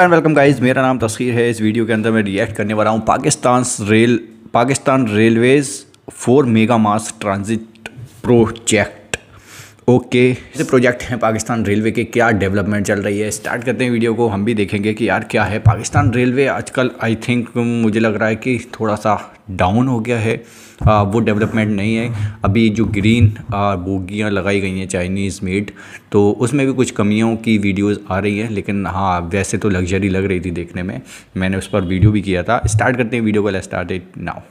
And welcome guys मेरा नाम तस्खीर है इस वीडियो के अंदर मैं रिएक्ट करने वाला हूँ Pakistan rail Pakistan railways four mega mass transit project okay okay. Project हैं पाकिस्तान रेलवे के क्या डेवलपमेंट चल रही है स्टार्ट करते हैं वीडियो को हम भी देखेंगे कि यार क्या है पाकिस्तान रेलवे आजकल आई थिंक मुझे लग रहा है कि थोड़ा सा डाउन हो गया है आ, वो डेवलपमेंट नहीं है अभी जो ग्रीन बोगियाँ लगाई गई हैं चाइनीज़ मेड तो उसमें भी कुछ कमियों की वीडियोस आ रही हैं लेकिन हाँ वैसे तो लग्जरी लग रही थी देखने में मैंने उस पर वीडियो भी किया था स्टार्ट करते हैं वीडियो को स्टार्ट इट नाउ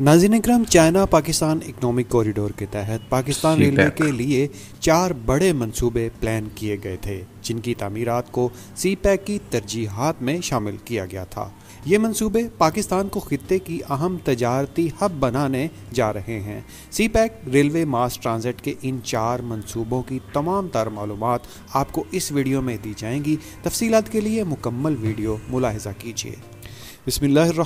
नाजिन इक्रम चाइना पाकिस्तान इकनॉमिक कॉरिडोर के तहत पाकिस्तान रेलवे के लिए चार बड़े मंसूबे प्लान किए गए थे जिनकी तमीरत को सी पैक की तरजीहत में शामिल किया गया था ये मंसूबे पाकिस्तान को खत्े की अहम तजारती हब बनाने जा रहे हैं CPEC railway mass transit के इन चार मंसूबों की तमाम तर मालूम आपको इस वीडियो में दी जाएंगी तफसीत के लिए मुकम्मल वीडियो मुलाहजा कीजिए बसमिल्लर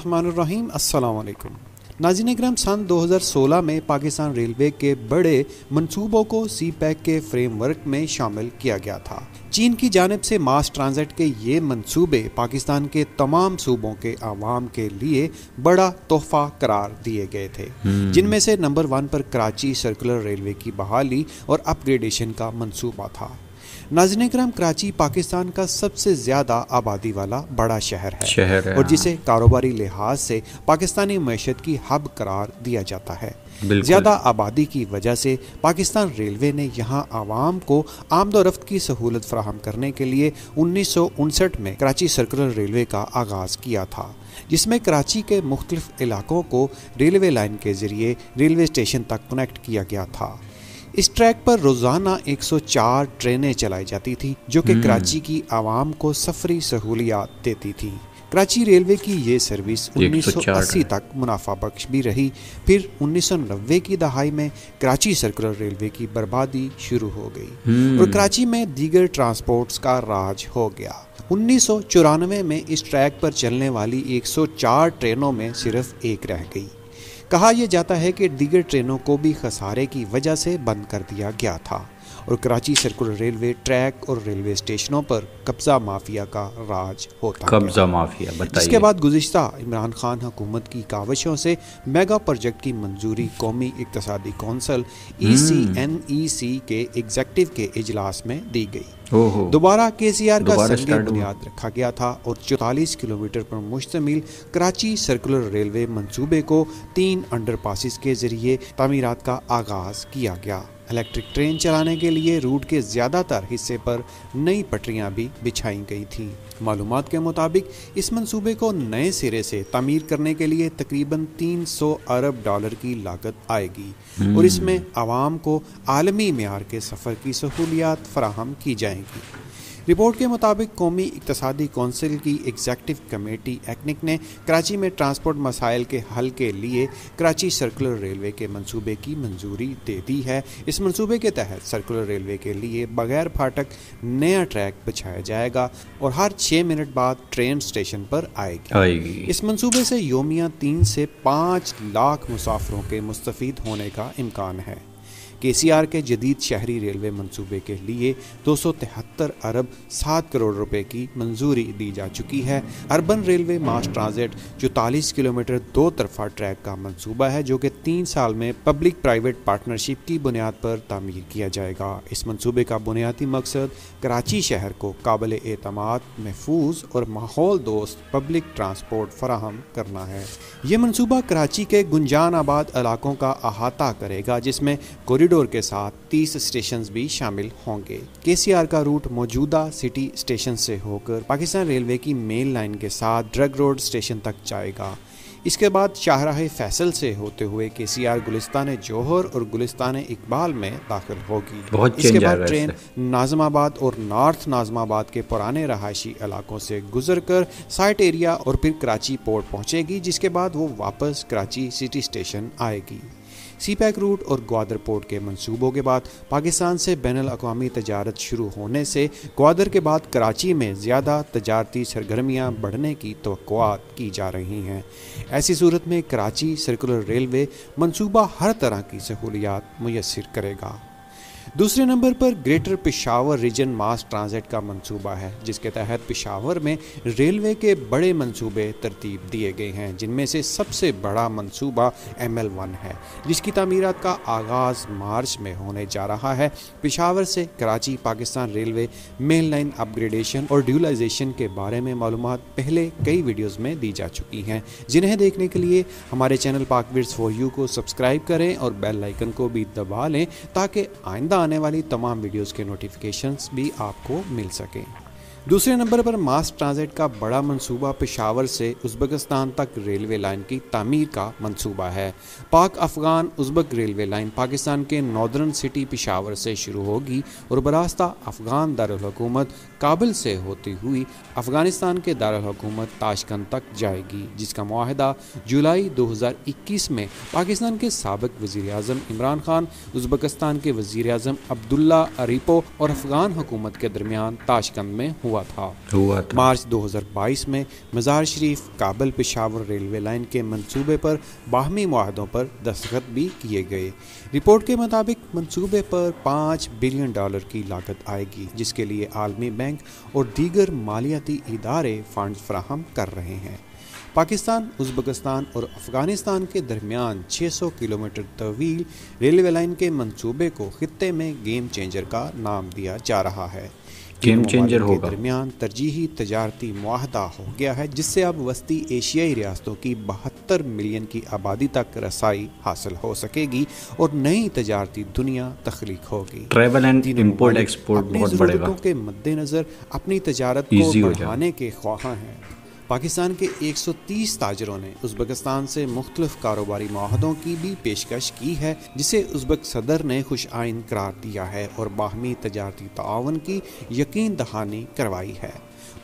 अस्सलाम वालेकुम नाजिन ग्राम सन 2016 में पाकिस्तान रेलवे के बड़े मनसूबों को सी पैक के फ्रेमवर्क में शामिल किया गया था चीन की जानब से मास ट्रांजिट के ये मंसूबे पाकिस्तान के तमाम सूबों के आवाम के लिए बड़ा तोहफा करार दिए गए थे हम्म। जिनमें से नंबर वन पर कराची सर्कुलर रेलवे की बहाली और अपग्रेडेशन का मंसूबा था नाजन कराम कराची पाकिस्तान का सबसे ज़्यादा आबादी वाला बड़ा शहर है शहर है और हाँ। जिसे कारोबारी लिहाज से पाकिस्तानी मैशत की हब करार दिया जाता है ज़्यादा आबादी की वजह से पाकिस्तान रेलवे ने यहाँ आवाम को आमदोरफ्त की सहूलत फ्राहम करने के लिए उन्नीस सौ उनसठ में कराची सर्कुलर रेलवे का आगाज़ किया था जिसमें कराची के मुख्तलिफ इलाकों को रेलवे लाइन के ज़रिए रेलवे स्टेशन तक कनेक्ट किया गया था इस ट्रैक पर रोजाना 104 ट्रेनें चलाई जाती थी जो कि हम्म। कराची की आवाम को सफरी सहूलियात देती थी कराची रेलवे की ये सर्विस 1980 तक मुनाफा बख्श भी रही फिर 1990 की दहाई में कराची सर्कुलर रेलवे की बर्बादी शुरू हो गई हम्म। और कराची में दीगर ट्रांसपोर्ट्स का राज हो गया उन्नीस में इस ट्रैक पर चलने वाली 104 ट्रेनों में सिर्फ एक रह गई कहा यह जाता है कि दीगर ट्रेनों को भी खसारे की वजह से बंद कर दिया गया था और कराची सर्कुलर रेलवे ट्रैक और रेलवे स्टेशनों पर कब्जा माफिया का राज होता कब्जा माफिया बताइए इसके बाद गुजशत इमरान खान हुकूमत की कावशों से मेगा प्रोजेक्ट की मंजूरी कौमी इकतसादी कौंसल ई सी एन ई सी के एग्जेक्टिव के इजलास में दी गई दोबारा के सी आर का बुनियाद रखा गया था और चौतालीस किलोमीटर पर मुश्तमिल कराची सर्कुलर रेलवे मंसूबे को तीन अंडर पासिस के जरिए तमीरत का आगाज किया गया इलेक्ट्रिक ट्रेन चलाने के लिए रूट के ज़्यादातर हिस्से पर नई पटरियां भी बिछाई गई थी मालूम के मुताबिक इस मंसूबे को नए सिरे से तमीर करने के लिए तकरीबन 300 अरब डॉलर की लागत आएगी और इसमें हम्म। आवाम को आलमी मैार के सफ़र की सहूलियात फराहम की जाएंगी रिपोर्ट के मुताबिक कौमी इकतसादी कौंसिल की एग्जैक्टिव कमेटी एक्निक ने कराची में ट्रांसपोर्ट मसाइल के हल के लिए कराची सर्कुलर रेलवे के मनसूबे की मंजूरी दे दी है इस मनसूबे के तहत सर्कुलर रेलवे के लिए बगैर फाटक नया ट्रैक बिछाया जाएगा और हर छः मिनट बाद ट्रेन स्टेशन पर आएगी, आएगी। इस मनसूबे से योमिया तीन से पाँच लाख मुसाफरों के मुस्तफ़ होने का इम्कान है केसीआर के जदीद शहरी रेलवे मंसूबे के लिए दो अरब सात करोड़ रुपए की मंजूरी दी जा चुकी है अर्बन रेलवे मास ट्रांजिट चौतालीस किलोमीटर दो तरफा ट्रैक का मंसूबा है जो कि तीन साल में पब्लिक प्राइवेट पार्टनरशिप की बुनियाद पर तामीर किया जाएगा इस मंसूबे का बुनियादी मकसद कराची शहर को काबिल एतम महफूज और माहौल दोस्त पब्लिक ट्रांसपोर्ट फराहम करना है ये मनसूबा कराची के गुंजान आबाद इलाकों का अहाता करेगा जिसमें कोरिडोर कॉरिडोर के साथ 30 स्टेशन भी शामिल होंगे के का रूट मौजूदा सिटी स्टेशन से होकर पाकिस्तान रेलवे की मेन लाइन के साथ ड्रग रोड स्टेशन तक जाएगा इसके बाद शाहराह फैसल से होते हुए के सी आर गुलिस्तान जौहर और गुलिस्तान इकबाल में दाखिल होगी इसके बाद ट्रेन नाजमाबाद और नॉर्थ नाजमाबाद के पुराने रहायशी इलाकों से गुजरकर साइट एरिया और फिर कराची पोर्ट पहुंचेगी जिसके बाद वो वापस कराची सिटी स्टेशन आएगी पैक रूट और ग्वादर पोर्ट के मंसूबों के बाद पाकिस्तान से बैन अवी तजारत शुरू होने से ग्वादर के बाद कराची में ज़्यादा तजारती सरगर्मियाँ बढ़ने की तो की जा रही हैं ऐसी सूरत में कराची सर्कुलर रेलवे मनसूबा हर तरह की सहूलियात मैसर करेगा दूसरे नंबर पर greater Peshawar region mass transit का मंसूबा है जिसके तहत पिशावर में रेलवे के बड़े मंसूबे तरतीब दिए गए हैं जिनमें से सबसे बड़ा मंसूबा एम एल वन है जिसकी तमीरत का आगाज़ मार्च में होने जा रहा है पिशावर से Karachi Pakistan railway main line upgradation और ड्यूलाइजेशन के बारे में मालूम पहले कई वीडियोज़ में दी जा चुकी हैं जिन्हें देखने के लिए हमारे चैनल पाकविर्स फॉर यू को सब्सक्राइब करें और बेल लाइकन को भी दबा लें ताकि आइंदा आने वाली तमाम वीडियोस के नोटिफिकेशंस भी आपको मिल सकें दूसरे नंबर पर मास ट्रांजिट का बड़ा मंसूबा पेशावर से उज़्बेकिस्तान तक रेलवे लाइन की तमीर का मंसूबा है पाक अफगान उज़्बक रेलवे लाइन पाकिस्तान के नॉर्दर्न सिटी पेशावर से शुरू होगी और बरास्ता अफगान दारकूमत काबिल से होती हुई अफगानिस्तान के दारकूमत ताशकंद तक जाएगी जिसका माहदा जुलाई दो हज़ार इक्कीस में पाकिस्तान के सबक वज़ी अजम इमरान खान उज़्बेकिस्तान के वज़ी अजम अब्दुल्ला अरीपो और अफगान हुकूमत के दरमियान ताशकंद में हुआ हुआ था हुआ था मार्च 2022 में मज़ार शरीफ काबल पेशावर रेलवे लाइन के मंसूबे पर बाहमी माहदों पर दस्तखत भी किए गए रिपोर्ट के मुताबिक मंसूबे पर पाँच बिलियन डॉलर की लागत आएगी जिसके लिए आलमी बैंक और दीगर मालियाती इदारे फंड फ्राहम कर रहे हैं पाकिस्तान उज्बकस्तान और अफगानिस्तान के दरमियान 600 किलोमीटर तवील रेलवे लाइन के मंसूबे को खत्े में गेम चेंजर का नाम दिया जा रहा है गेम चेंजर होगा दरमियान तरजीही तजारती माहदा हो गया है जिससे अब वस्ती एशियाई रियासतों की बहत्तर मिलियन की आबादी तक रसाई हासिल हो सकेगी और नई तजारती दुनिया तख्लीक होगी ट्रेवल एंड इम्पोर्ट एक्सपोर्ट बहुत बढ़ेगा के मद्देनजर अपनी तजारत को बढ़ाने के ख्वाह हैं पाकिस्तान के 130 ताजरों ने उज्बेकिस्तान से मुख्तलिफ कारोबारी माहदों की भी पेशकश की है जिसे उज्बेक सदर ने खुश आइन करार दिया है और बाहमी तजारती तावन की यकीन दहानी करवाई है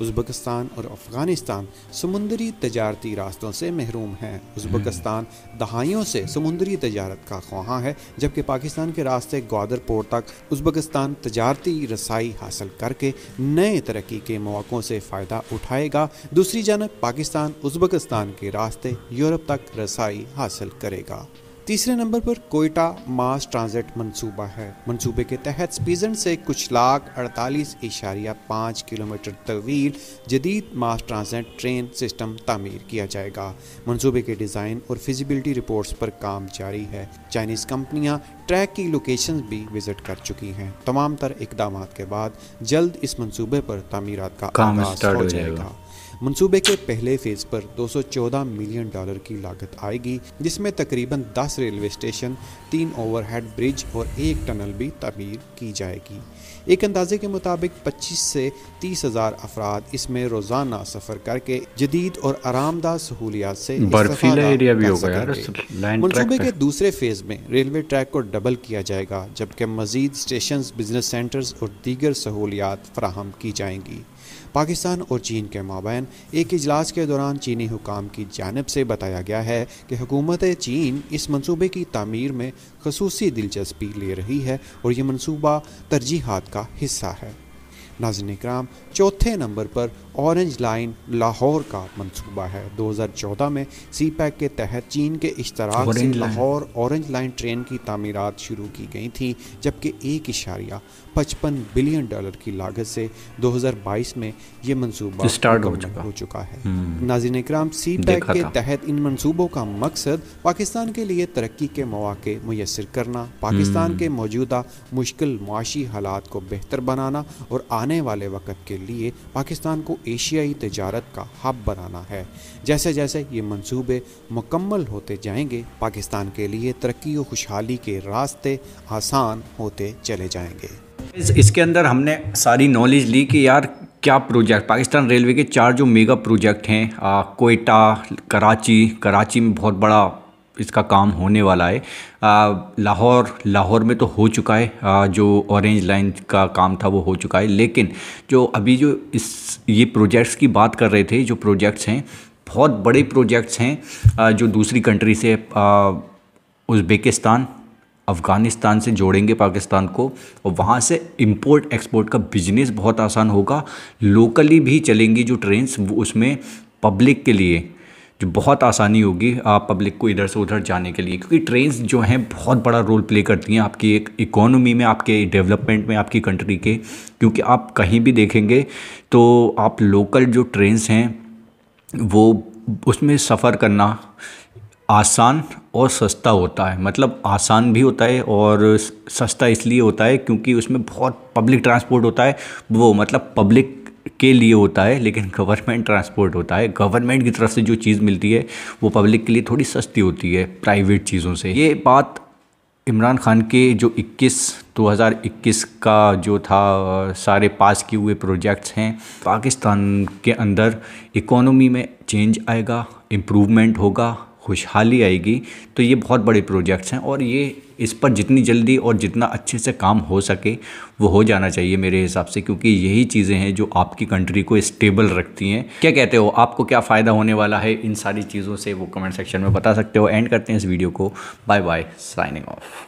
उजबकस्तान और अफ़गानिस्तान समुंदरी तजारती रास्तों से महरूम हैं उजबकस्तान दहाइयों से समुंदरी तजारत का ख्वाहा है जबकि पाकिस्तान के रास्ते ग्वादर पोर्ट तक उजबकस्तान तजारती रसाई हासिल करके नए तरक्की के मौक़ों से फ़ायदा उठाएगा दूसरी जानब पाकिस्तान उजबकस्तान के रास्ते यूरोप तक रसाई हासिल करेगा तीसरे नंबर पर कोयटा मास ट्रांजिट मंसूबा है मंसूबे के तहत स्पीजन से कुछ लाख अड़तालीस इशारिया पाँच किलोमीटर तवील जदीद मास ट्रांजिट ट्रेन सिस्टम तामीर किया जाएगा मंसूबे के डिज़ाइन और फिजिबिलिटी रिपोर्ट्स पर काम जारी है चाइनीज़ कंपनियां ट्रैक की लोकेशंस भी विजिट कर चुकी हैं तमाम तर इकदाम के बाद जल्द इस मनसूबे पर तमीरत का काम हो जाएगा मंसूबे के पहले फेज पर 214 मिलियन डॉलर की लागत आएगी जिसमें तकरीबन 10 रेलवे स्टेशन तीन ओवरहेड ब्रिज और एक टनल भी तमीर की जाएगी एक अंदाजे के मुताबिक 25 से तीस हजार अफराद इसमें रोजाना सफर करके जदीद और आरामदाह सहूलियात से मनसूबे के दूसरे फेज में रेलवे ट्रैक को डबल किया जाएगा जबकि मजीद स्टेशन बिजनेस सेंटर्स और दीगर सहूलियात फराहम की जाएंगी पाकिस्तान और चीन के माबेन एक इजलास के दौरान चीनी हुकाम की जानब से बताया गया है कि हुकूमत चीन इस मनसूबे की तमीर में खसूसी दिलचस्पी ले रही है और ये मनसूबा तरजीहत का हिस्सा है नाजन कराम चौथे नंबर पर ऑरेंज लाइन लाहौर का मनसूबा है 2014 में सी पैक के तहत चीन के इश्तराक से लाहौर ऑरेंज लाइन ट्रेन की तमीरत शुरू की गई थी जबकि एक इशारिया पचपन बिलियन डॉलर की लागत से 2022 में ये मनसूबा स्टार्ट हो चुका, हो चुका है नाजिन कराम सी पैक के तहत इन मनसूबों का मकसद पाकिस्तान के लिए तरक्की के मौाक़े मैसर करना पाकिस्तान हम्म। के मौजूदा मुश्किल माशी हालात को बेहतर बनाना और आने आने वाले वक्त के लिए पाकिस्तान को एशियाई तजारत का हब बनाना है जैसे जैसे ये मंसूबे मुकम्मल होते जाएंगे पाकिस्तान के लिए तरक्की व खुशहाली के रास्ते आसान होते चले जाएंगे इस, इसके अंदर हमने सारी नॉलेज ली कि यार क्या प्रोजेक्ट पाकिस्तान रेलवे के चार जो मेगा प्रोजेक्ट हैं कोयटा कराची कराची में बहुत बड़ा इसका काम होने वाला है लाहौर लाहौर में तो हो चुका है आ, जो ऑरेंज लाइन का काम था वो हो चुका है लेकिन जो अभी जो इस ये प्रोजेक्ट्स की बात कर रहे थे जो प्रोजेक्ट्स हैं बहुत बड़े प्रोजेक्ट्स हैं जो दूसरी कंट्री से उज़्बेकिस्तान अफ़गानिस्तान से जोड़ेंगे पाकिस्तान को और वहाँ से इंपोर्ट एक्सपोर्ट का बिजनेस बहुत आसान होगा लोकली भी चलेंगी जो ट्रेन्स उसमें पब्लिक के लिए जो बहुत आसानी होगी आप पब्लिक को इधर से उधर जाने के लिए क्योंकि ट्रेन जो हैं बहुत बड़ा रोल प्ले करती हैं आपकी एक इकोनॉमी में आपके डेवलपमेंट में आपकी कंट्री के क्योंकि आप कहीं भी देखेंगे तो आप लोकल जो ट्रेन्स हैं वो उसमें सफ़र करना आसान और सस्ता होता है मतलब आसान भी होता है और सस्ता इसलिए होता है क्योंकि उसमें बहुत पब्लिक ट्रांसपोर्ट होता है वो मतलब पब्लिक के लिए होता है लेकिन गवर्नमेंट ट्रांसपोर्ट होता है गवर्नमेंट की तरफ से जो चीज़ मिलती है वो पब्लिक के लिए थोड़ी सस्ती होती है प्राइवेट चीज़ों से ये बात इमरान खान के जो 21 2021 का जो था सारे पास किए हुए प्रोजेक्ट्स हैं पाकिस्तान के अंदर इकोनॉमी में चेंज आएगा इम्प्रूवमेंट होगा खुशहाली आएगी तो ये बहुत बड़े प्रोजेक्ट्स हैं और ये इस पर जितनी जल्दी और जितना अच्छे से काम हो सके वो हो जाना चाहिए मेरे हिसाब से क्योंकि यही चीज़ें हैं जो आपकी कंट्री को स्टेबल रखती हैं क्या कहते हो आपको क्या फ़ायदा होने वाला है इन सारी चीज़ों से वो कमेंट सेक्शन में बता सकते हो एंड करते हैं इस वीडियो को बाय बाय साइनिंग ऑफ